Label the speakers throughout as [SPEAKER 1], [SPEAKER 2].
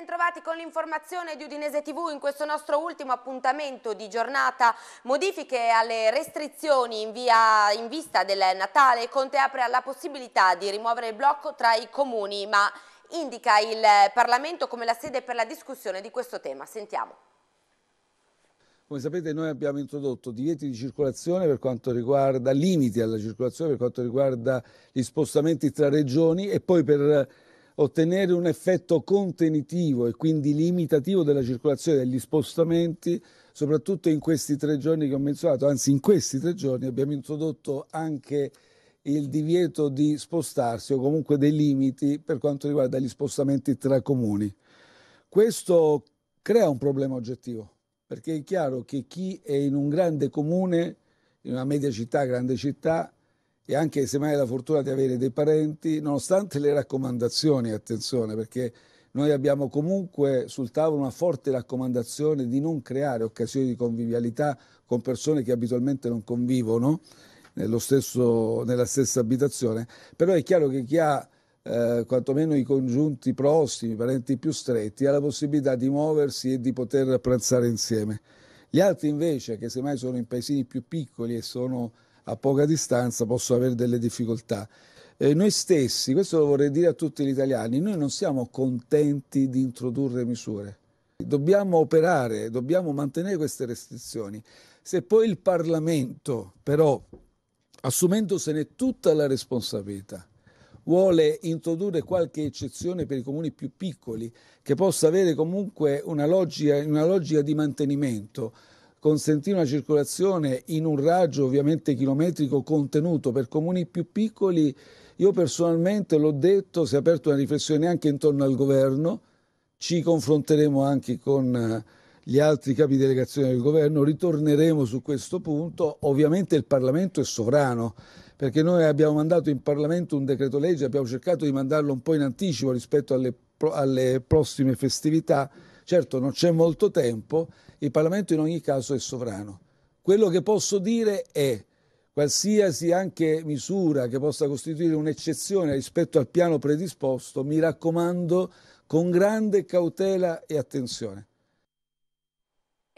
[SPEAKER 1] bentrovati con l'informazione di Udinese TV in questo nostro ultimo appuntamento di giornata. Modifiche alle restrizioni in, via, in vista del Natale. Conte apre alla possibilità di rimuovere il blocco tra i comuni, ma indica il Parlamento come la sede per la discussione di questo tema. Sentiamo.
[SPEAKER 2] Come sapete noi abbiamo introdotto divieti di circolazione per quanto riguarda limiti alla circolazione per quanto riguarda gli spostamenti tra regioni e poi per ottenere un effetto contenitivo e quindi limitativo della circolazione degli spostamenti, soprattutto in questi tre giorni che ho menzionato, anzi in questi tre giorni abbiamo introdotto anche il divieto di spostarsi o comunque dei limiti per quanto riguarda gli spostamenti tra comuni. Questo crea un problema oggettivo, perché è chiaro che chi è in un grande comune, in una media città, grande città, e anche semmai la fortuna di avere dei parenti, nonostante le raccomandazioni, attenzione, perché noi abbiamo comunque sul tavolo una forte raccomandazione di non creare occasioni di convivialità con persone che abitualmente non convivono stesso, nella stessa abitazione, però è chiaro che chi ha eh, quantomeno i congiunti prossimi, i parenti più stretti, ha la possibilità di muoversi e di poter pranzare insieme. Gli altri invece, che semmai sono in paesini più piccoli e sono a poca distanza posso avere delle difficoltà. Eh, noi stessi, questo lo vorrei dire a tutti gli italiani, noi non siamo contenti di introdurre misure. Dobbiamo operare, dobbiamo mantenere queste restrizioni. Se poi il Parlamento, però, assumendosene tutta la responsabilità, vuole introdurre qualche eccezione per i comuni più piccoli, che possa avere comunque una logica, una logica di mantenimento, consentire una circolazione in un raggio ovviamente chilometrico contenuto per comuni più piccoli, io personalmente l'ho detto, si è aperta una riflessione anche intorno al governo, ci confronteremo anche con eh, gli altri capi delegazione del governo, ritorneremo su questo punto, ovviamente il Parlamento è sovrano perché noi abbiamo mandato in Parlamento un decreto legge, abbiamo cercato di mandarlo un po' in anticipo rispetto alle, alle prossime festività, certo non c'è molto tempo il Parlamento in ogni caso è sovrano. Quello che posso dire è qualsiasi anche misura che possa costituire un'eccezione rispetto al piano predisposto, mi raccomando con grande cautela e attenzione.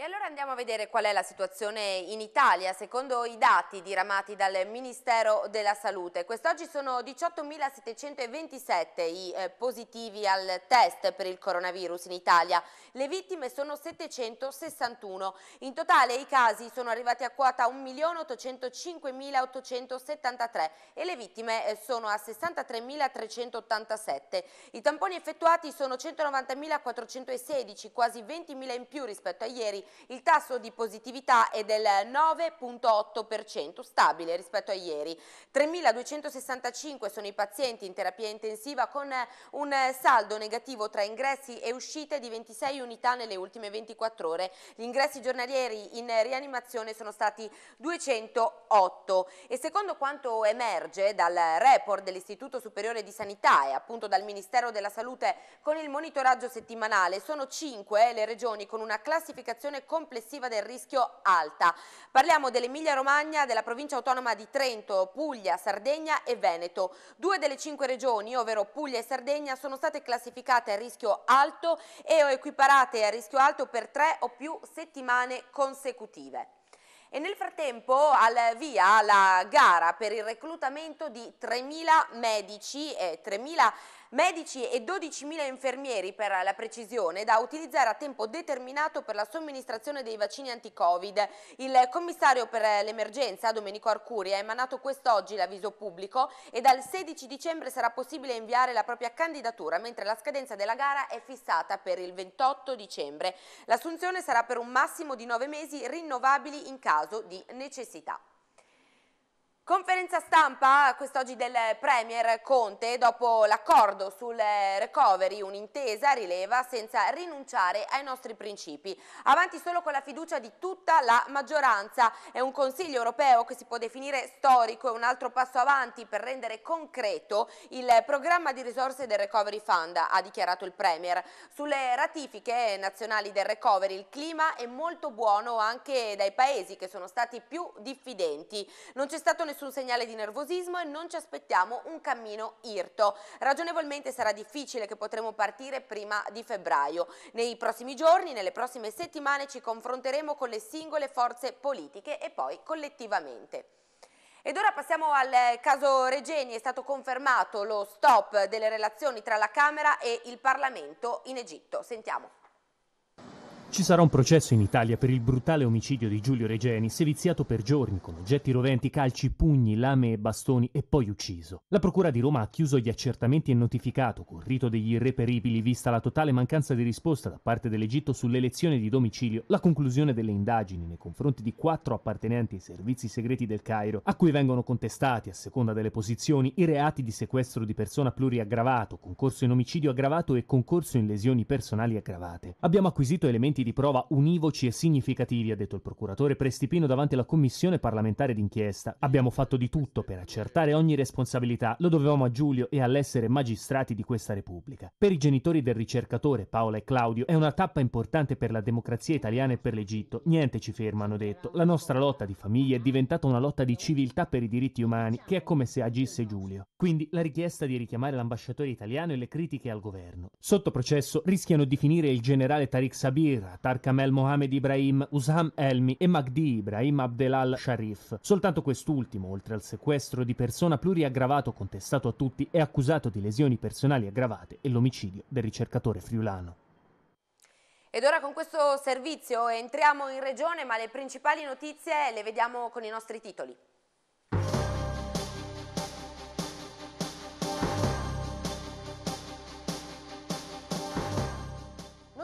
[SPEAKER 1] E allora andiamo a vedere qual è la situazione in Italia secondo i dati diramati dal Ministero della Salute. Quest'oggi sono 18.727 i eh, positivi al test per il coronavirus in Italia. Le vittime sono 761. In totale i casi sono arrivati a quota 1.805.873 e le vittime eh, sono a 63.387. I tamponi effettuati sono 190.416, quasi 20.000 in più rispetto a ieri il tasso di positività è del 9,8%, stabile rispetto a ieri. 3.265 sono i pazienti in terapia intensiva con un saldo negativo tra ingressi e uscite di 26 unità nelle ultime 24 ore. Gli ingressi giornalieri in rianimazione sono stati 208 e secondo quanto emerge dal report dell'Istituto Superiore di Sanità e appunto dal Ministero della Salute con il monitoraggio settimanale sono 5 le regioni con una classificazione gestione complessiva del rischio alta. Parliamo dell'Emilia Romagna, della provincia autonoma di Trento, Puglia, Sardegna e Veneto. Due delle cinque regioni, ovvero Puglia e Sardegna, sono state classificate a rischio alto e o equiparate a rischio alto per tre o più settimane consecutive. E nel frattempo al via la gara per il reclutamento di 3.000 medici e 3.000 medici e 12.000 infermieri per la precisione da utilizzare a tempo determinato per la somministrazione dei vaccini anti-covid. Il commissario per l'emergenza, Domenico Arcuri, ha emanato quest'oggi l'avviso pubblico e dal 16 dicembre sarà possibile inviare la propria candidatura, mentre la scadenza della gara è fissata per il 28 dicembre. L'assunzione sarà per un massimo di 9 mesi rinnovabili in caso di necessità. Conferenza stampa quest'oggi del Premier Conte dopo l'accordo sul recovery, un'intesa rileva senza rinunciare ai nostri principi. Avanti solo con la fiducia di tutta la maggioranza. È un Consiglio europeo che si può definire storico e un altro passo avanti per rendere concreto il programma di risorse del Recovery Fund, ha dichiarato il Premier. Sulle ratifiche nazionali del recovery il clima è molto buono anche dai paesi che sono stati più diffidenti. Non c'è stato nessun nessun segnale di nervosismo e non ci aspettiamo un cammino irto. Ragionevolmente sarà difficile che potremo partire prima di febbraio. Nei prossimi giorni, nelle prossime settimane ci confronteremo con le singole forze politiche e poi collettivamente. Ed ora passiamo al caso Regeni, è stato confermato lo stop delle relazioni tra la Camera e il Parlamento in Egitto. Sentiamo.
[SPEAKER 3] Ci sarà un processo in Italia per il brutale omicidio di Giulio Regeni, seviziato per giorni con oggetti roventi, calci, pugni, lame e bastoni e poi ucciso. La Procura di Roma ha chiuso gli accertamenti e notificato, col rito degli irreperibili, vista la totale mancanza di risposta da parte dell'Egitto sull'elezione di domicilio, la conclusione delle indagini nei confronti di quattro appartenenti ai servizi segreti del Cairo, a cui vengono contestati, a seconda delle posizioni, i reati di sequestro di persona pluriaggravato, concorso in omicidio aggravato e concorso in lesioni personali aggravate. Abbiamo acquisito elementi elementi di prova univoci e significativi, ha detto il procuratore Prestipino davanti alla commissione parlamentare d'inchiesta. Abbiamo fatto di tutto per accertare ogni responsabilità, lo dovevamo a Giulio e all'essere magistrati di questa Repubblica. Per i genitori del ricercatore, Paola e Claudio, è una tappa importante per la democrazia italiana e per l'Egitto. Niente ci ferma, hanno detto. La nostra lotta di famiglia è diventata una lotta di civiltà per i diritti umani, che è come se agisse Giulio. Quindi la richiesta di richiamare l'ambasciatore italiano e le critiche al governo. Sotto processo rischiano di finire il generale Tariq Sabir, Tarkamel Mohamed Ibrahim, Usham Elmi e Magdi Ibrahim Abdelal Sharif. Soltanto quest'ultimo, oltre al sequestro di persona pluriaggravato contestato a tutti, è accusato di lesioni personali aggravate e l'omicidio del ricercatore friulano.
[SPEAKER 1] Ed ora con questo servizio entriamo in regione, ma le principali notizie le vediamo con i nostri titoli.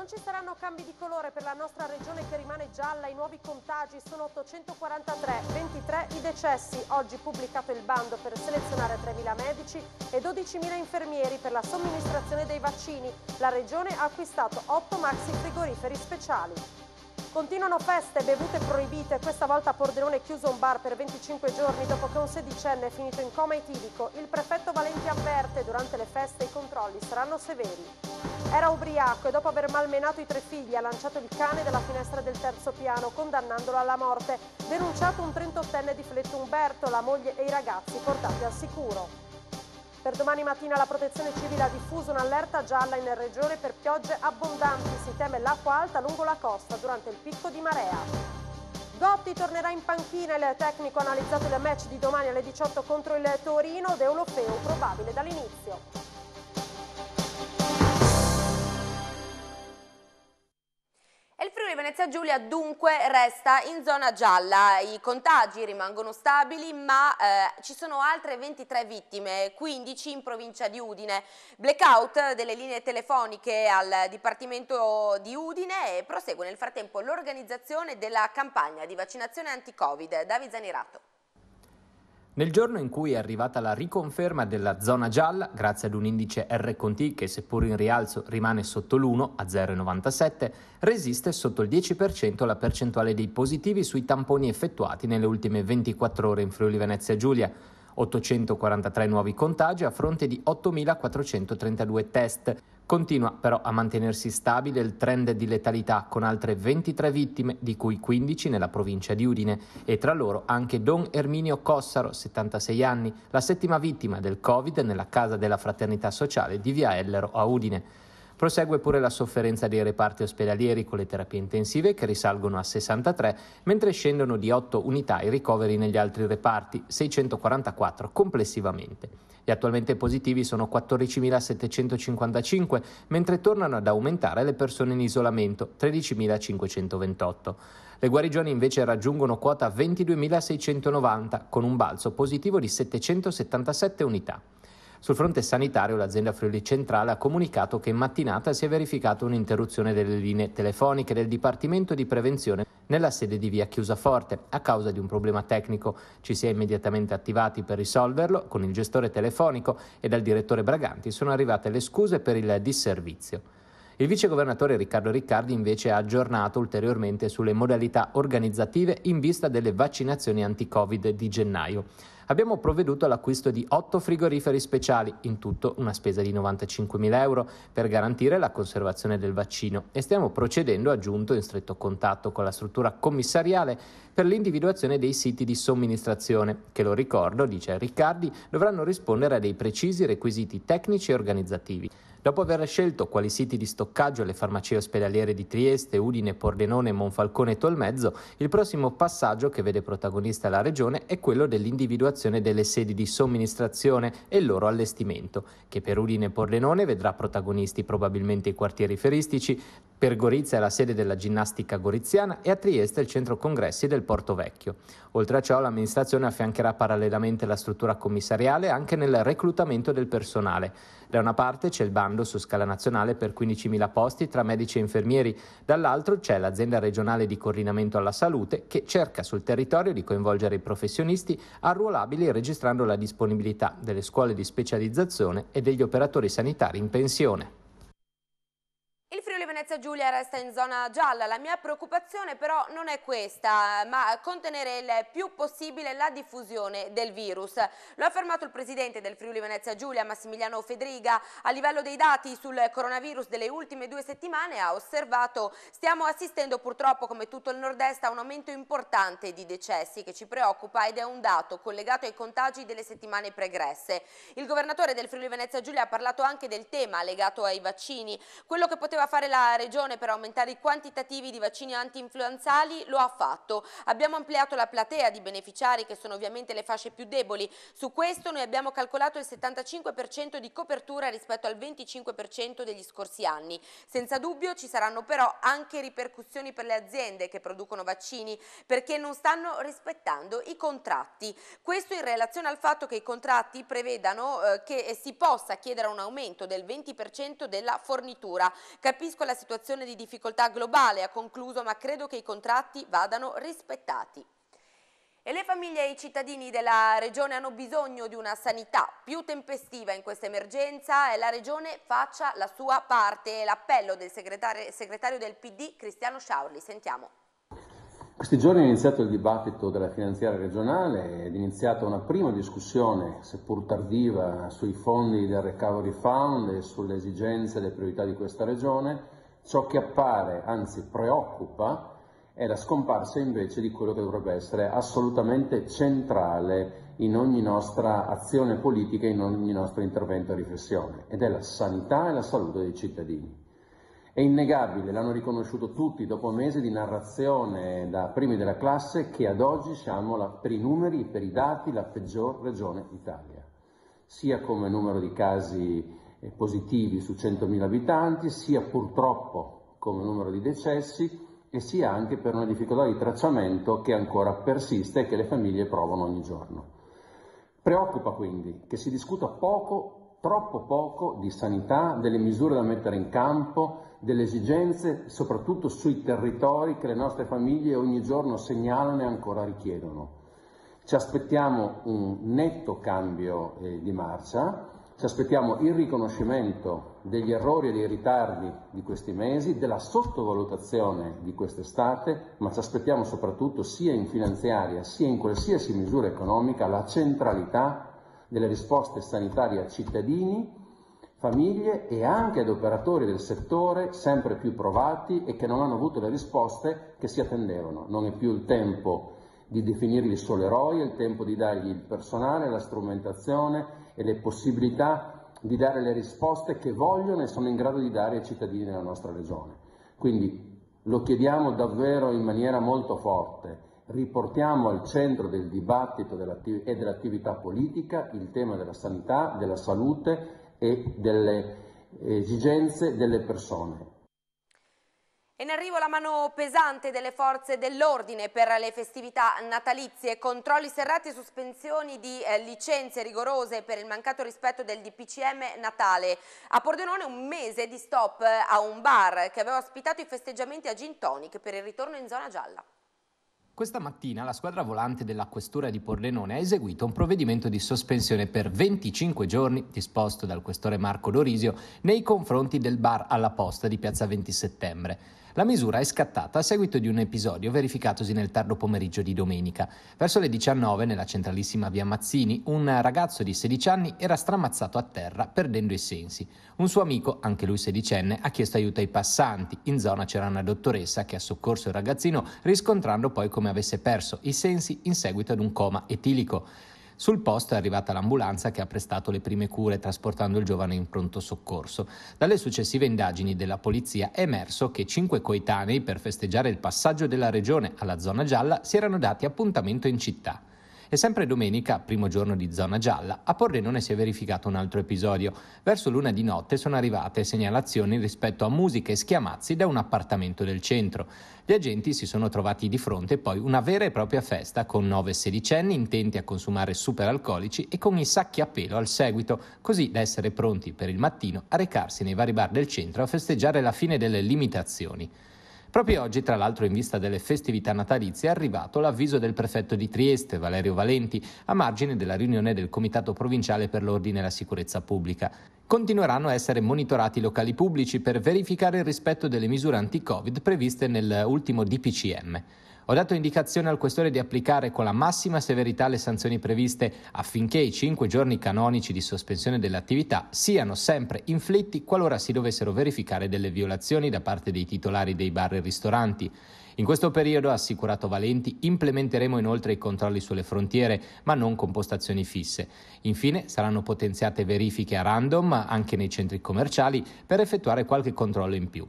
[SPEAKER 4] Non ci saranno cambi di colore per la nostra regione che rimane gialla, i nuovi contagi sono 843, 23 i decessi. Oggi pubblicato il bando per selezionare 3.000 medici e 12.000 infermieri per la somministrazione dei vaccini. La regione ha acquistato 8 maxi frigoriferi speciali. Continuano feste bevute proibite, questa volta a Pordenone è chiuso un bar per 25 giorni dopo che un sedicenne è finito in coma etilico. Il prefetto Valenti avverte, durante le feste i controlli saranno severi. Era ubriaco e dopo aver malmenato i tre figli ha lanciato il cane dalla finestra del terzo piano, condannandolo alla morte. Denunciato un 38enne di Fletto Umberto, la moglie e i ragazzi portati al sicuro. Per domani mattina la protezione civile ha diffuso un'allerta gialla in regione per piogge abbondanti. Si teme l'acqua alta lungo la costa durante il picco di marea. Gotti tornerà in panchina, il tecnico ha analizzato il match di domani alle 18 contro il
[SPEAKER 1] Torino, Deulofeu probabile dall'inizio. Venezia Giulia dunque resta in zona gialla, i contagi rimangono stabili ma eh, ci sono altre 23 vittime, 15 in provincia di Udine. Blackout delle linee telefoniche al Dipartimento di Udine e prosegue nel frattempo l'organizzazione della campagna di vaccinazione anti-Covid. David Zanirato.
[SPEAKER 5] Nel giorno in cui è arrivata la riconferma della zona gialla, grazie ad un indice R RT che seppur in rialzo rimane sotto l'1 a 0,97, resiste sotto il 10% la percentuale dei positivi sui tamponi effettuati nelle ultime 24 ore in Friuli Venezia Giulia. 843 nuovi contagi a fronte di 8.432 test, Continua però a mantenersi stabile il trend di letalità con altre 23 vittime, di cui 15 nella provincia di Udine, e tra loro anche Don Erminio Cossaro, 76 anni, la settima vittima del Covid nella casa della fraternità sociale di Via Ellero a Udine. Prosegue pure la sofferenza dei reparti ospedalieri con le terapie intensive che risalgono a 63, mentre scendono di 8 unità i ricoveri negli altri reparti, 644 complessivamente. Gli attualmente positivi sono 14.755, mentre tornano ad aumentare le persone in isolamento, 13.528. Le guarigioni invece raggiungono quota 22.690, con un balzo positivo di 777 unità. Sul fronte sanitario l'azienda Friuli Centrale ha comunicato che in mattinata si è verificata un'interruzione delle linee telefoniche del Dipartimento di Prevenzione nella sede di via Chiusaforte a causa di un problema tecnico. Ci si è immediatamente attivati per risolverlo con il gestore telefonico e dal direttore Braganti sono arrivate le scuse per il disservizio. Il vicegovernatore Riccardo Riccardi invece ha aggiornato ulteriormente sulle modalità organizzative in vista delle vaccinazioni anti-Covid di gennaio abbiamo provveduto all'acquisto di 8 frigoriferi speciali, in tutto una spesa di 95.000 euro, per garantire la conservazione del vaccino e stiamo procedendo aggiunto in stretto contatto con la struttura commissariale per l'individuazione dei siti di somministrazione, che lo ricordo, dice Riccardi, dovranno rispondere a dei precisi requisiti tecnici e organizzativi. Dopo aver scelto quali siti di stoccaggio le farmacie ospedaliere di Trieste, Udine, Pordenone, Monfalcone e Tolmezzo, il prossimo passaggio che vede protagonista la regione è quello dell'individuazione delle sedi di somministrazione e il loro allestimento, che per Udine e Pordenone vedrà protagonisti probabilmente i quartieri feristici, per Gorizia è la sede della ginnastica goriziana e a Trieste il centro congressi del Porto Vecchio. Oltre a ciò l'amministrazione affiancherà parallelamente la struttura commissariale anche nel reclutamento del personale. Da una parte c'è il bando su scala nazionale per 15.000 posti tra medici e infermieri, dall'altro c'è l'azienda regionale di coordinamento alla salute che cerca sul territorio di coinvolgere i professionisti arruolabili registrando la disponibilità delle scuole di specializzazione e degli operatori sanitari in pensione.
[SPEAKER 1] Venezia Giulia resta in zona gialla, la mia preoccupazione però non è questa, ma contenere il più possibile la diffusione del virus. Lo ha affermato il presidente del Friuli Venezia Giulia, Massimiliano Fedriga, a livello dei dati sul coronavirus delle ultime due settimane ha osservato stiamo assistendo purtroppo come tutto il nord-est a un aumento importante di decessi che ci preoccupa ed è un dato collegato ai contagi delle settimane pregresse. Il governatore del Friuli Venezia Giulia ha parlato anche del tema legato ai vaccini, quello che poteva fare la la Regione per aumentare i quantitativi di vaccini anti-influenzali lo ha fatto. Abbiamo ampliato la platea di beneficiari che sono ovviamente le fasce più deboli. Su questo noi abbiamo calcolato il 75% di copertura rispetto al 25% degli scorsi anni. Senza dubbio ci saranno però anche ripercussioni per le aziende che producono vaccini perché non stanno rispettando i contratti. Questo in relazione al fatto che i contratti prevedano eh, che si possa chiedere un aumento del 20% della fornitura. Capisco la situazione di difficoltà globale, ha concluso, ma credo che i contratti vadano rispettati. E le famiglie e i cittadini della Regione hanno bisogno di una sanità più tempestiva in questa emergenza e la Regione faccia la sua parte. L'appello del segretario, segretario del PD Cristiano Sciaurli, sentiamo.
[SPEAKER 6] Questi giorni è iniziato il dibattito della finanziaria regionale, è iniziata una prima discussione, seppur tardiva, sui fondi del Recovery Fund e sulle esigenze e le priorità di questa Regione. Ciò che appare, anzi preoccupa, è la scomparsa invece di quello che dovrebbe essere assolutamente centrale in ogni nostra azione politica, in ogni nostro intervento e riflessione, ed è la sanità e la salute dei cittadini. È innegabile, l'hanno riconosciuto tutti dopo mesi di narrazione da primi della classe, che ad oggi siamo la, per i numeri, per i dati, la peggior regione d'Italia, sia come numero di casi positivi su 100.000 abitanti, sia purtroppo come numero di decessi e sia anche per una difficoltà di tracciamento che ancora persiste e che le famiglie provano ogni giorno. Preoccupa quindi che si discuta poco, troppo poco, di sanità, delle misure da mettere in campo, delle esigenze soprattutto sui territori che le nostre famiglie ogni giorno segnalano e ancora richiedono. Ci aspettiamo un netto cambio eh, di marcia, ci aspettiamo il riconoscimento degli errori e dei ritardi di questi mesi, della sottovalutazione di quest'estate, ma ci aspettiamo soprattutto sia in finanziaria sia in qualsiasi misura economica la centralità delle risposte sanitarie a cittadini, famiglie e anche ad operatori del settore sempre più provati e che non hanno avuto le risposte che si attendevano. Non è più il tempo di definirli solo eroi, è il tempo di dargli il personale, la strumentazione e le possibilità di dare le risposte che vogliono e sono in grado di dare ai cittadini della nostra regione. Quindi lo chiediamo davvero in maniera molto forte, riportiamo al centro del dibattito e dell'attività politica il tema della sanità, della salute e delle esigenze delle persone
[SPEAKER 1] in arrivo la mano pesante delle forze dell'ordine per le festività natalizie, controlli serrati e sospensioni di eh, licenze rigorose per il mancato rispetto del DPCM Natale. A Pordenone un mese di stop eh, a un bar che aveva ospitato i festeggiamenti a Gin Tonic per il ritorno in zona gialla.
[SPEAKER 5] Questa mattina la squadra volante della Questura di Pordenone ha eseguito un provvedimento di sospensione per 25 giorni disposto dal questore Marco Dorisio nei confronti del bar alla posta di Piazza 20 Settembre. La misura è scattata a seguito di un episodio verificatosi nel tardo pomeriggio di domenica. Verso le 19 nella centralissima via Mazzini, un ragazzo di 16 anni era stramazzato a terra perdendo i sensi. Un suo amico, anche lui sedicenne, ha chiesto aiuto ai passanti. In zona c'era una dottoressa che ha soccorso il ragazzino riscontrando poi come avesse perso i sensi in seguito ad un coma etilico. Sul posto è arrivata l'ambulanza che ha prestato le prime cure trasportando il giovane in pronto soccorso. Dalle successive indagini della polizia è emerso che cinque coetanei per festeggiare il passaggio della regione alla zona gialla si erano dati appuntamento in città. E sempre domenica, primo giorno di zona gialla, a Pordenone si è verificato un altro episodio. Verso l'una di notte sono arrivate segnalazioni rispetto a musiche e schiamazzi da un appartamento del centro. Gli agenti si sono trovati di fronte poi una vera e propria festa con nove sedicenni intenti a consumare superalcolici e con i sacchi a pelo al seguito, così da essere pronti per il mattino a recarsi nei vari bar del centro a festeggiare la fine delle limitazioni. Proprio oggi, tra l'altro in vista delle festività natalizie, è arrivato l'avviso del prefetto di Trieste, Valerio Valenti, a margine della riunione del Comitato Provinciale per l'Ordine e la Sicurezza Pubblica. Continueranno a essere monitorati i locali pubblici per verificare il rispetto delle misure anti-Covid previste nell'ultimo DPCM. Ho dato indicazione al questore di applicare con la massima severità le sanzioni previste affinché i cinque giorni canonici di sospensione dell'attività siano sempre inflitti qualora si dovessero verificare delle violazioni da parte dei titolari dei bar e ristoranti. In questo periodo, ha assicurato Valenti, implementeremo inoltre i controlli sulle frontiere, ma non con postazioni fisse. Infine, saranno potenziate verifiche a random anche nei centri commerciali per effettuare qualche controllo in più.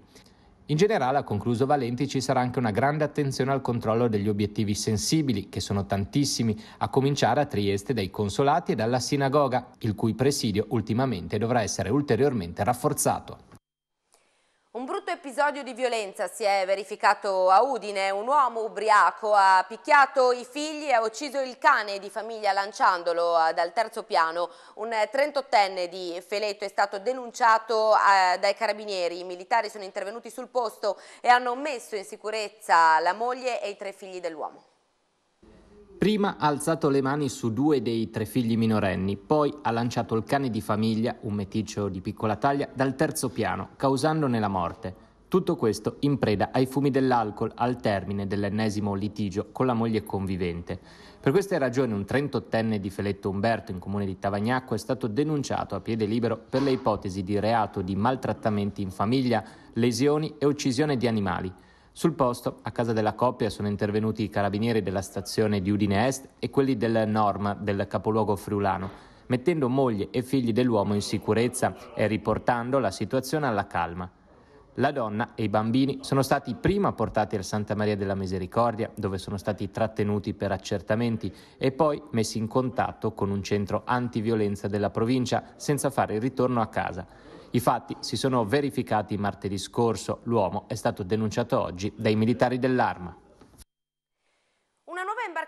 [SPEAKER 5] In generale, ha concluso Valenti, ci sarà anche una grande attenzione al controllo degli obiettivi sensibili, che sono tantissimi, a cominciare a Trieste dai consolati e dalla sinagoga, il cui presidio ultimamente dovrà essere ulteriormente rafforzato.
[SPEAKER 1] Un brutto episodio di violenza si è verificato a Udine. Un uomo ubriaco ha picchiato i figli e ha ucciso il cane di famiglia lanciandolo dal terzo piano. Un 38enne di Feleto è stato denunciato eh, dai carabinieri. I militari sono intervenuti sul posto e hanno messo in sicurezza la moglie e i tre figli dell'uomo.
[SPEAKER 5] Prima ha alzato le mani su due dei tre figli minorenni, poi ha lanciato il cane di famiglia, un meticcio di piccola taglia, dal terzo piano, causandone la morte. Tutto questo in preda ai fumi dell'alcol al termine dell'ennesimo litigio con la moglie convivente. Per queste ragioni un 38enne di Feletto Umberto in comune di Tavagnacco è stato denunciato a piede libero per le ipotesi di reato di maltrattamenti in famiglia, lesioni e uccisione di animali. Sul posto, a casa della coppia, sono intervenuti i carabinieri della stazione di Udine Est e quelli del Norm, del capoluogo friulano, mettendo moglie e figli dell'uomo in sicurezza e riportando la situazione alla calma. La donna e i bambini sono stati prima portati al Santa Maria della Misericordia, dove sono stati trattenuti per accertamenti, e poi messi in contatto con un centro antiviolenza della provincia senza fare il ritorno a casa. I fatti si sono verificati martedì scorso. L'uomo è stato denunciato oggi dai militari dell'arma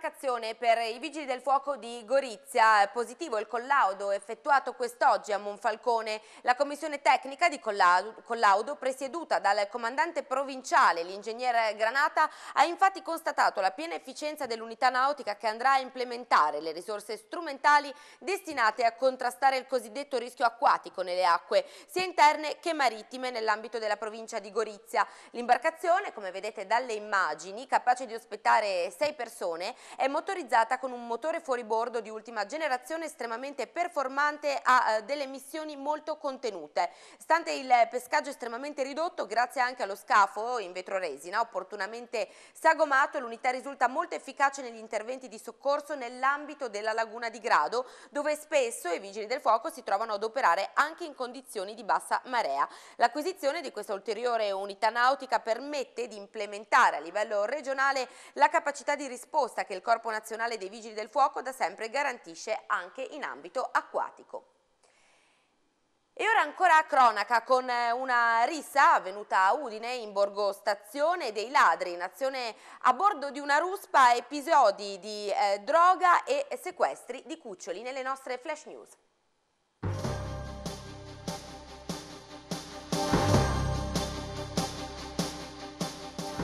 [SPEAKER 1] vacazione per i Vigili del Fuoco di Gorizia, positivo il collaudo effettuato quest'oggi a Monfalcone. La commissione tecnica di collaudo, presieduta dal comandante provinciale, l'ingegnere Granata, ha infatti constatato la piena efficienza dell'unità nautica che andrà a implementare le risorse strumentali destinate a contrastare il cosiddetto rischio acquatico nelle acque, sia interne che marittime nell'ambito della provincia di Gorizia. L'imbarcazione, come vedete dalle immagini, capace di ospitare sei persone, è motorizzata con un motore fuoribordo di ultima generazione estremamente performante a eh, delle emissioni molto contenute. Stante il pescaggio estremamente ridotto, grazie anche allo scafo in vetro resina, opportunamente sagomato, l'unità risulta molto efficace negli interventi di soccorso nell'ambito della laguna di Grado, dove spesso i vigili del fuoco si trovano ad operare anche in condizioni di bassa marea. L'acquisizione di questa ulteriore unità nautica permette di implementare a livello regionale la capacità di risposta che il il Corpo Nazionale dei Vigili del Fuoco da sempre garantisce anche in ambito acquatico. E ora ancora a cronaca con eh, una rissa avvenuta a Udine in borgo stazione dei ladri in azione a bordo di una ruspa, episodi di eh, droga e sequestri di cuccioli nelle nostre flash news.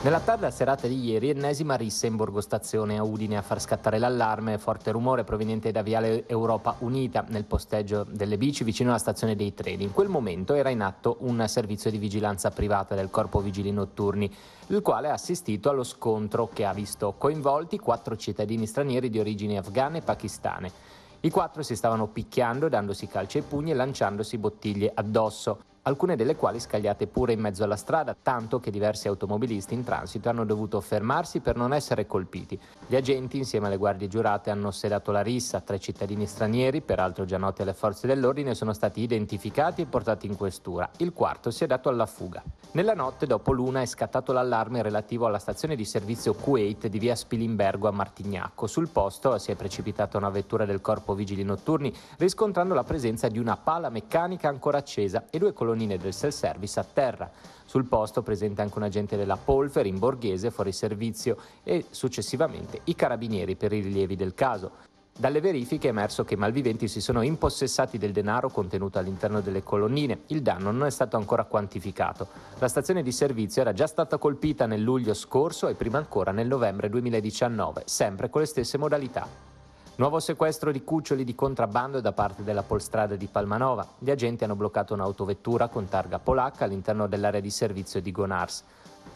[SPEAKER 5] Nella tarda serata di ieri, ennesima rissa in Borgo Stazione a Udine a far scattare l'allarme, forte rumore proveniente da Viale Europa Unita nel posteggio delle bici vicino alla stazione dei treni. In quel momento era in atto un servizio di vigilanza privata del Corpo Vigili Notturni, il quale ha assistito allo scontro che ha visto coinvolti quattro cittadini stranieri di origini afghane e pakistane. I quattro si stavano picchiando, dandosi calci ai pugni e lanciandosi bottiglie addosso alcune delle quali scagliate pure in mezzo alla strada, tanto che diversi automobilisti in transito hanno dovuto fermarsi per non essere colpiti. Gli agenti, insieme alle guardie giurate, hanno sedato la rissa, tre cittadini stranieri, peraltro già noti alle forze dell'ordine, sono stati identificati e portati in questura. Il quarto si è dato alla fuga. Nella notte, dopo l'una, è scattato l'allarme relativo alla stazione di servizio Kuwait di via Spilimbergo a Martignacco. Sul posto si è precipitata una vettura del corpo vigili notturni, riscontrando la presenza di una pala meccanica ancora accesa e due colonnine Antonini del self-service a terra. Sul posto presente anche un agente della Polfer in borghese fuori servizio e successivamente i carabinieri per i rilievi del caso. Dalle verifiche è emerso che i malviventi si sono impossessati del denaro contenuto all'interno delle colonnine. Il danno non è stato ancora quantificato. La stazione di servizio era già stata colpita nel luglio scorso e prima ancora nel novembre 2019, sempre con le stesse modalità. Nuovo sequestro di cuccioli di contrabbando da parte della polstrada di Palmanova. Gli agenti hanno bloccato un'autovettura con targa polacca all'interno dell'area di servizio di Gonars.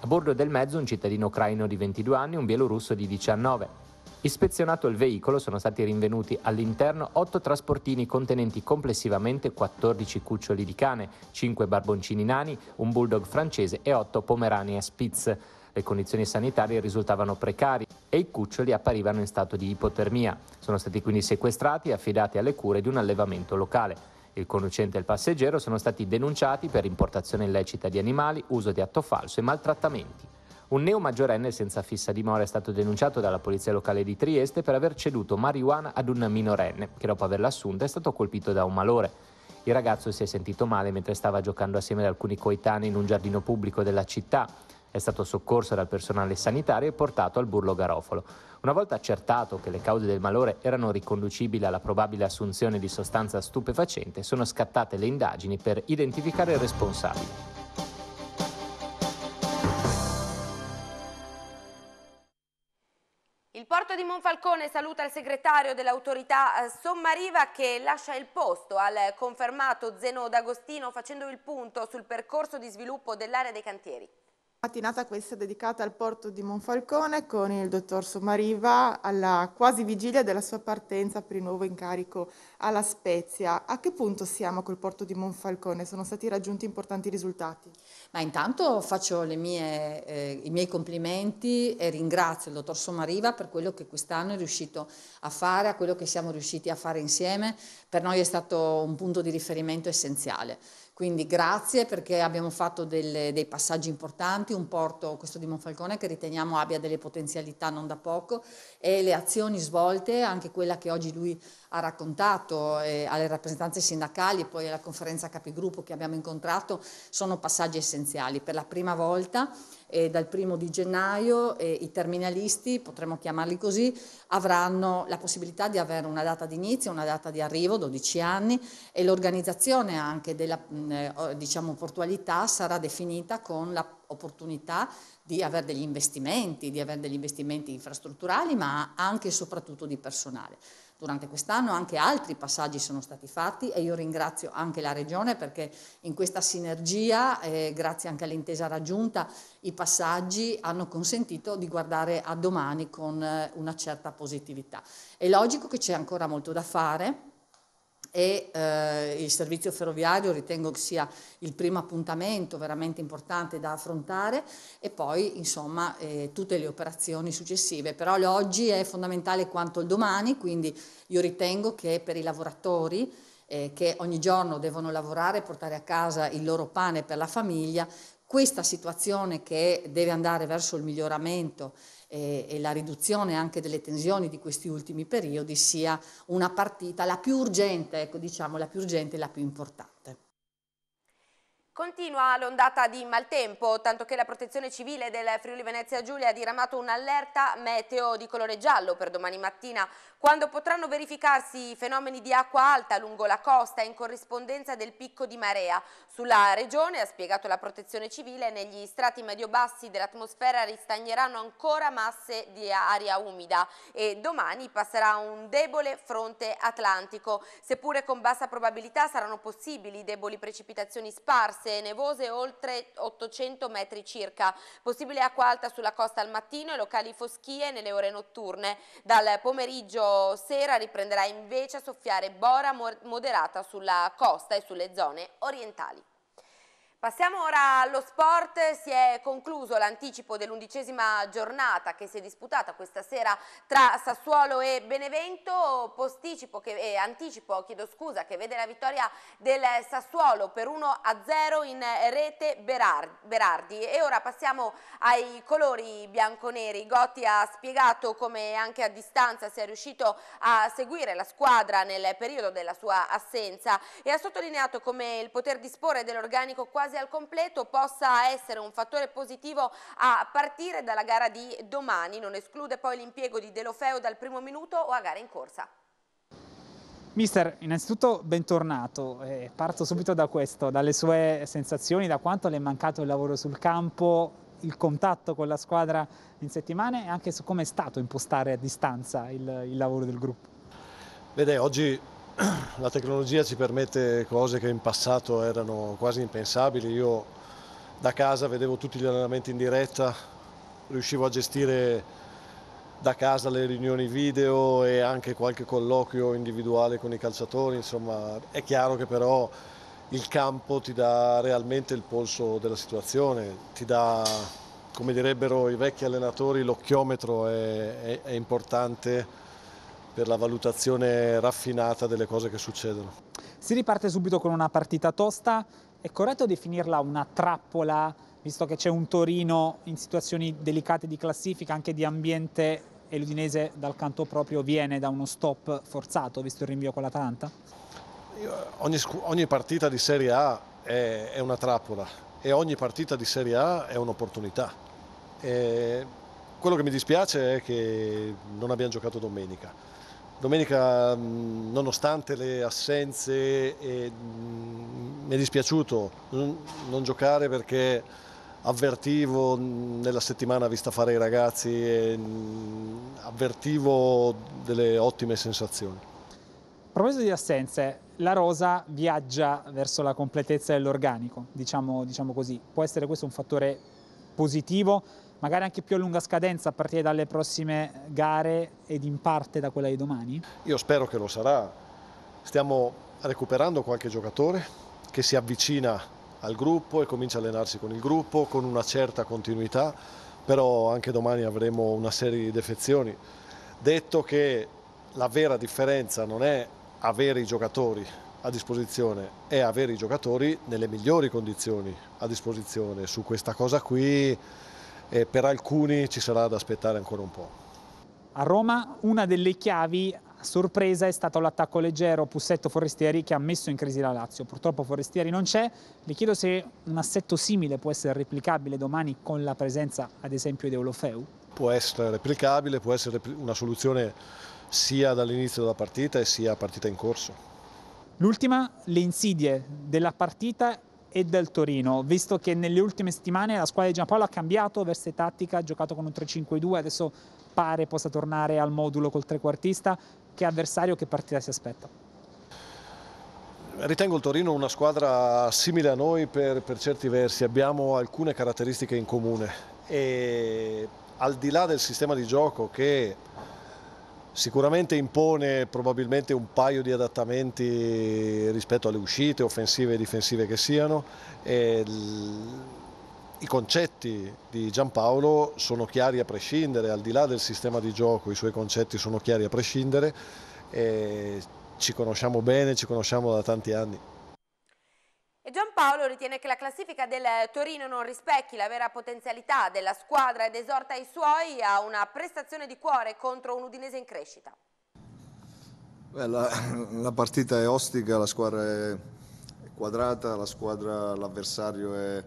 [SPEAKER 5] A bordo del mezzo un cittadino ucraino di 22 anni e un bielorusso di 19. Ispezionato il veicolo sono stati rinvenuti all'interno 8 trasportini contenenti complessivamente 14 cuccioli di cane, 5 barboncini nani, un bulldog francese e 8 pomerani a spitz. Le condizioni sanitarie risultavano precarie e i cuccioli apparivano in stato di ipotermia. Sono stati quindi sequestrati e affidati alle cure di un allevamento locale. Il conducente e il passeggero sono stati denunciati per importazione illecita di animali, uso di atto falso e maltrattamenti. Un neo maggiorenne senza fissa dimora è stato denunciato dalla polizia locale di Trieste per aver ceduto marijuana ad un minorenne, che dopo averla assunta è stato colpito da un malore. Il ragazzo si è sentito male mentre stava giocando assieme ad alcuni coetanei in un giardino pubblico della città. È stato soccorso dal personale sanitario e portato al burlo garofalo. Una volta accertato che le cause del malore erano riconducibili alla probabile assunzione di sostanza stupefacente, sono scattate le indagini per identificare il responsabile.
[SPEAKER 1] Il porto di Monfalcone saluta il segretario dell'autorità eh, Sommariva che lascia il posto al confermato Zeno D'Agostino facendo il punto sul percorso di sviluppo dell'area dei cantieri
[SPEAKER 7] mattinata questa dedicata al porto di Monfalcone con il dottor Somariva alla quasi vigilia della sua partenza per il nuovo incarico alla Spezia. A che punto siamo col porto di Monfalcone? Sono stati raggiunti importanti risultati? Ma intanto faccio mie, eh, i miei complimenti e ringrazio il dottor Somariva per quello che quest'anno è riuscito a fare, a quello che siamo riusciti a fare insieme. Per noi è stato un punto di riferimento essenziale. Quindi grazie perché abbiamo fatto delle, dei passaggi importanti, un porto, questo di Monfalcone, che riteniamo abbia delle potenzialità non da poco e le azioni svolte, anche quella che oggi lui ha raccontato eh, alle rappresentanze sindacali e poi alla conferenza capigruppo che abbiamo incontrato sono passaggi essenziali. Per la prima volta eh, dal primo di gennaio eh, i terminalisti, potremmo chiamarli così, avranno la possibilità di avere una data di inizio, una data di arrivo, 12 anni e l'organizzazione anche della mh, mm, eh, diciamo, portualità sarà definita con la opportunità di avere degli investimenti, di avere degli investimenti infrastrutturali ma anche e soprattutto di personale. Durante quest'anno anche altri passaggi sono stati fatti e io ringrazio anche la Regione perché in questa sinergia, eh, grazie anche all'intesa raggiunta, i passaggi hanno consentito di guardare a domani con eh, una certa positività. È logico che c'è ancora molto da fare, e eh, il servizio ferroviario ritengo che sia il primo appuntamento veramente importante da affrontare e poi insomma eh, tutte le operazioni successive, però l'oggi è fondamentale quanto il domani, quindi io ritengo che per i lavoratori eh, che ogni giorno devono lavorare e portare a casa il loro pane per la famiglia, questa situazione che deve andare verso il miglioramento e, e, la riduzione anche delle tensioni di questi ultimi periodi sia una partita la più urgente, ecco, diciamo, la più urgente e la più importante.
[SPEAKER 1] Continua l'ondata di maltempo, tanto che la protezione civile del Friuli Venezia Giulia ha diramato un'allerta meteo di colore giallo per domani mattina, quando potranno verificarsi fenomeni di acqua alta lungo la costa in corrispondenza del picco di marea. Sulla regione, ha spiegato la protezione civile, negli strati medio-bassi dell'atmosfera ristagneranno ancora masse di aria umida e domani passerà un debole fronte atlantico. Seppure con bassa probabilità saranno possibili deboli precipitazioni sparse basse e nevose oltre 800 metri circa. Possibile acqua alta sulla costa al mattino e locali foschie nelle ore notturne. Dal pomeriggio sera riprenderà invece a soffiare bora moderata sulla costa e sulle zone orientali. Passiamo ora allo sport, si è concluso l'anticipo dell'undicesima giornata che si è disputata questa sera tra Sassuolo e Benevento, posticipo che, eh, anticipo chiedo scusa, che vede la vittoria del Sassuolo per 1-0 in rete Berardi. E ora passiamo ai colori bianconeri, Gotti ha spiegato come anche a distanza sia riuscito a seguire la squadra nel periodo della sua assenza e ha sottolineato come il poter disporre dell'organico quasi quasi al completo possa essere un fattore positivo a partire dalla gara di domani, non esclude poi l'impiego di Delofeo dal primo minuto o a gara in corsa.
[SPEAKER 8] Mister, innanzitutto bentornato, eh, parto subito da questo, dalle sue sensazioni, da quanto le è mancato il lavoro sul campo, il contatto con la squadra in settimane e anche su come è stato impostare a distanza il, il lavoro del gruppo.
[SPEAKER 9] Vede, oggi la tecnologia ci permette cose che in passato erano quasi impensabili. Io da casa vedevo tutti gli allenamenti in diretta, riuscivo a gestire da casa le riunioni video e anche qualche colloquio individuale con i calciatori, insomma è chiaro che però il campo ti dà realmente il polso della situazione, ti dà, come direbbero i vecchi allenatori, l'occhiometro è, è, è importante per la valutazione raffinata delle cose che succedono.
[SPEAKER 8] Si riparte subito con una partita tosta, è corretto definirla una trappola, visto che c'è un Torino in situazioni delicate di classifica, anche di ambiente, e l'Udinese dal canto proprio viene da uno stop forzato, visto il rinvio con l'Atalanta?
[SPEAKER 9] Ogni, ogni, partita di Serie A è, è, una trappola e ogni partita di Serie A è un'opportunità. quello che mi dispiace è che non abbiamo giocato domenica Domenica, nonostante le assenze, eh, mi è dispiaciuto non giocare perché avvertivo nella settimana vista fare i ragazzi, e avvertivo delle ottime sensazioni. A
[SPEAKER 8] proposito di assenze, la rosa viaggia verso la completezza dell'organico, diciamo, diciamo così. Può essere questo un fattore positivo magari anche più a lunga scadenza a partire dalle prossime gare ed in parte da quella di domani?
[SPEAKER 9] Io spero che lo sarà. Stiamo recuperando qualche giocatore che si avvicina al gruppo e comincia a allenarsi con il gruppo con una certa continuità, però anche domani avremo una serie di defezioni. Detto che la vera differenza non è avere i giocatori, a disposizione è avere i giocatori nelle migliori condizioni a disposizione. Su questa cosa qui e per alcuni ci sarà da aspettare ancora un po'. A
[SPEAKER 8] Roma una delle chiavi a sorpresa è stato l'attacco leggero Pussetto Forestieri che ha messo in crisi la Lazio. Purtroppo Forestieri non c'è, le chiedo se un assetto simile può essere replicabile domani con la presenza ad esempio di Olofeu.
[SPEAKER 9] Può essere replicabile, può essere una soluzione sia dall'inizio della partita e sia a partita in corso.
[SPEAKER 8] L'ultima, le insidie della partita e del Torino, visto che nelle ultime settimane la squadra di Giampaolo ha cambiato verso tattica, ha giocato con un 3-5-2, adesso pare possa tornare al modulo col trequartista, che avversario, che partita si aspetta?
[SPEAKER 9] Ritengo il Torino una squadra simile a noi per, per, certi versi, abbiamo alcune caratteristiche in comune e al di là del sistema di gioco che Sicuramente impone probabilmente un paio di adattamenti rispetto alle uscite, offensive e difensive che siano. E I concetti di Giampaolo sono chiari a prescindere, al di là del sistema di gioco, i suoi concetti sono chiari a prescindere. ci conosciamo bene, ci conosciamo da tanti anni.
[SPEAKER 1] E Giampaolo ritiene che la classifica del Torino non rispecchi la vera potenzialità della squadra ed esorta i suoi a una prestazione di cuore contro un Udinese in crescita.
[SPEAKER 10] Beh, la, la, partita è ostica, la squadra è quadrata, l'avversario la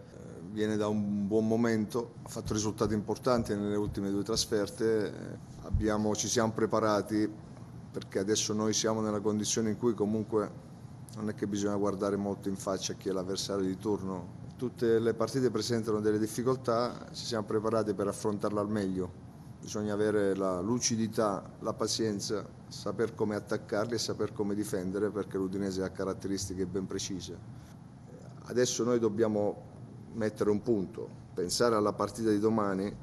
[SPEAKER 10] viene da un buon momento, ha fatto risultati importanti nelle ultime due trasferte, abbiamo, ci siamo preparati perché adesso noi siamo nella condizione in cui comunque non è che bisogna guardare molto in faccia chi è l'avversario di turno. Tutte le partite presentano delle difficoltà, ci siamo preparati per affrontarla al meglio. Bisogna avere la lucidità, la pazienza, saper come attaccarli e saper come difendere perché l'Udinese ha caratteristiche ben precise. Adesso noi dobbiamo mettere un punto, pensare alla partita di domani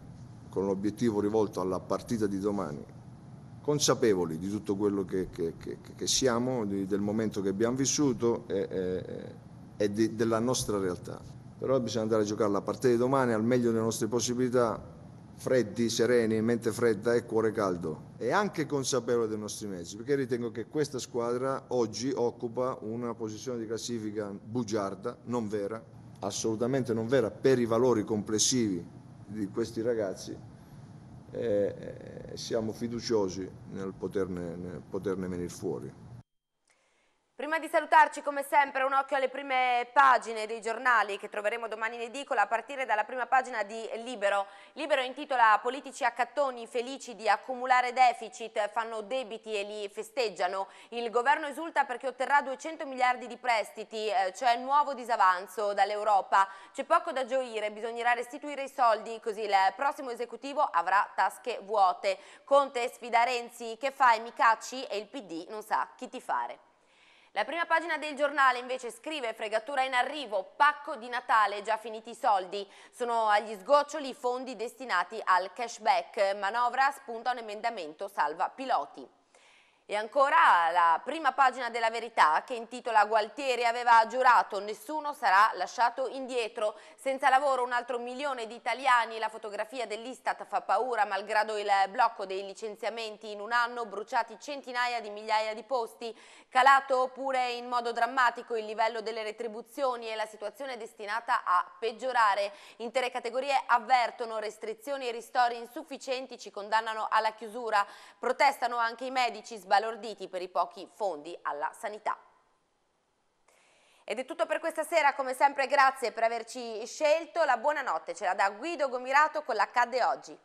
[SPEAKER 10] con l'obiettivo rivolto alla partita di domani consapevoli di tutto quello che, che, che, che siamo, di, del momento che abbiamo vissuto e, e, e di, della nostra realtà. Però bisogna andare a giocare la partita di domani al meglio delle nostre possibilità, freddi, sereni, mente fredda e cuore caldo e anche consapevoli dei nostri mezzi, perché ritengo che questa squadra oggi occupa una posizione di classifica bugiarda, non vera, assolutamente non vera per i valori complessivi di questi ragazzi e siamo fiduciosi nel poterne, nel poterne venire fuori.
[SPEAKER 1] Prima di salutarci, come sempre, un occhio alle prime pagine dei giornali che troveremo domani in edicola a partire dalla prima pagina di Libero. Libero intitola Politici accattoni felici di accumulare deficit, fanno debiti e li festeggiano. Il governo esulta perché otterrà 200 miliardi di prestiti, eh, cioè nuovo disavanzo dall'Europa. C'è poco da gioire, bisognerà restituire i soldi, così il prossimo esecutivo avrà tasche vuote. Conte sfida Renzi, che fai mi cacci e il PD non sa chi ti fare. La prima pagina del giornale invece scrive fregatura in arrivo, pacco di Natale, già finiti i soldi. Sono agli sgoccioli i fondi destinati al cashback. Manovra spunta un emendamento salva piloti. E ancora la prima pagina della verità che intitola Gualtieri aveva giurato nessuno sarà lasciato indietro. Senza lavoro un altro milione di italiani, la fotografia dell'Istat fa paura malgrado il blocco dei licenziamenti in un anno, bruciati centinaia di migliaia di posti, calato pure in modo drammatico il livello delle retribuzioni e la situazione è destinata a peggiorare. Intere categorie avvertono restrizioni e ristori insufficienti, ci condannano alla chiusura, protestano anche i medici sbagliati sbalorditi per i pochi fondi alla sanità. Ed è tutto per questa sera, come sempre grazie per averci scelto, la buonanotte ce la da Guido Gomirato con l'Accadde Oggi.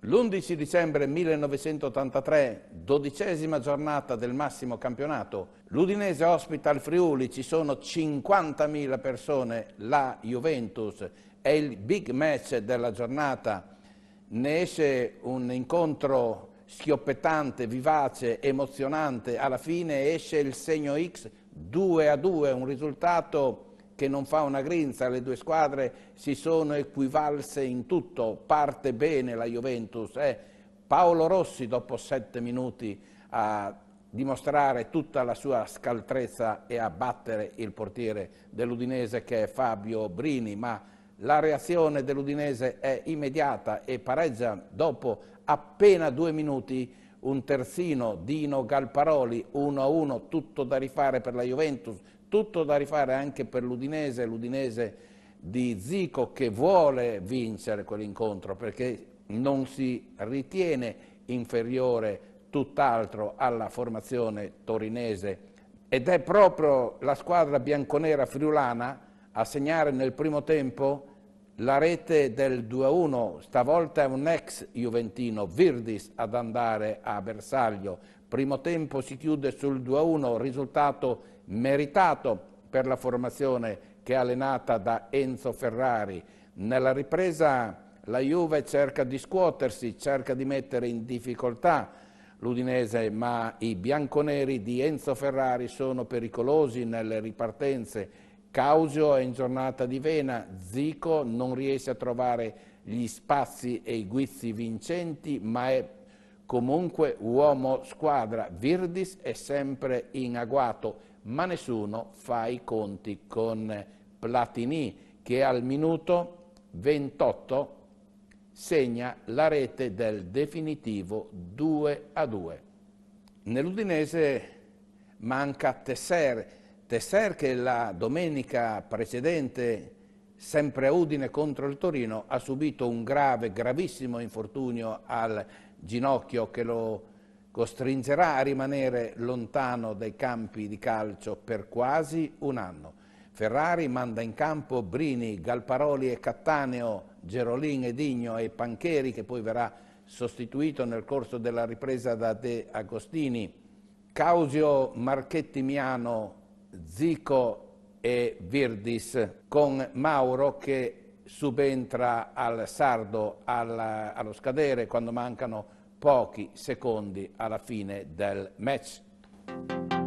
[SPEAKER 11] L'11 dicembre 1983, dodicesima giornata del massimo campionato, l'Udinese ospita il Friuli, ci sono 50.000 persone, la Juventus è il big match della giornata, ne esce un incontro schioppettante, vivace, emozionante, alla fine esce il segno X 2 a 2, un risultato che non fa una grinza, le due squadre si sono equivalse in tutto, parte bene la Juventus, è eh. Paolo Rossi dopo sette minuti a dimostrare tutta la sua scaltrezza e a battere il portiere dell'Udinese che è Fabio Brini, ma la reazione dell'Udinese è immediata e pareggia dopo appena due minuti un terzino Dino Galparoli 1-1, tutto da rifare per la Juventus, tutto da rifare anche per l'Udinese, l'Udinese di Zico che vuole vincere quell'incontro perché non si ritiene inferiore tutt'altro alla formazione torinese ed è proprio la squadra bianconera friulana a segnare nel primo tempo la rete del 2-1, stavolta è un ex Juventino, Virdis, ad andare a bersaglio. Primo tempo si chiude sul 2-1, risultato meritato per la formazione che è allenata da Enzo Ferrari. Nella ripresa la Juve cerca di scuotersi, cerca di mettere in difficoltà l'Udinese, ma i bianconeri di Enzo Ferrari sono pericolosi nelle ripartenze Causio è in giornata di vena, Zico non riesce a trovare gli spazi e i guizzi vincenti, ma è comunque uomo squadra. Virdis è sempre in agguato, ma nessuno fa i conti con Platini, che al minuto 28 segna la rete del definitivo 2 a 2. Nell'Udinese manca Tesser, Tesser che la domenica precedente, sempre a Udine contro il Torino, ha subito un grave, gravissimo infortunio al ginocchio che lo costringerà a rimanere lontano dai campi di calcio per quasi un anno. Ferrari manda in campo Brini, Galparoli e Cattaneo, Gerolin e Digno e Pancheri che poi verrà sostituito nel corso della ripresa da De Agostini, Causio Marchetti Miano Zico e Virdis con Mauro che subentra al Sardo alla, allo scadere quando mancano pochi secondi alla fine del match.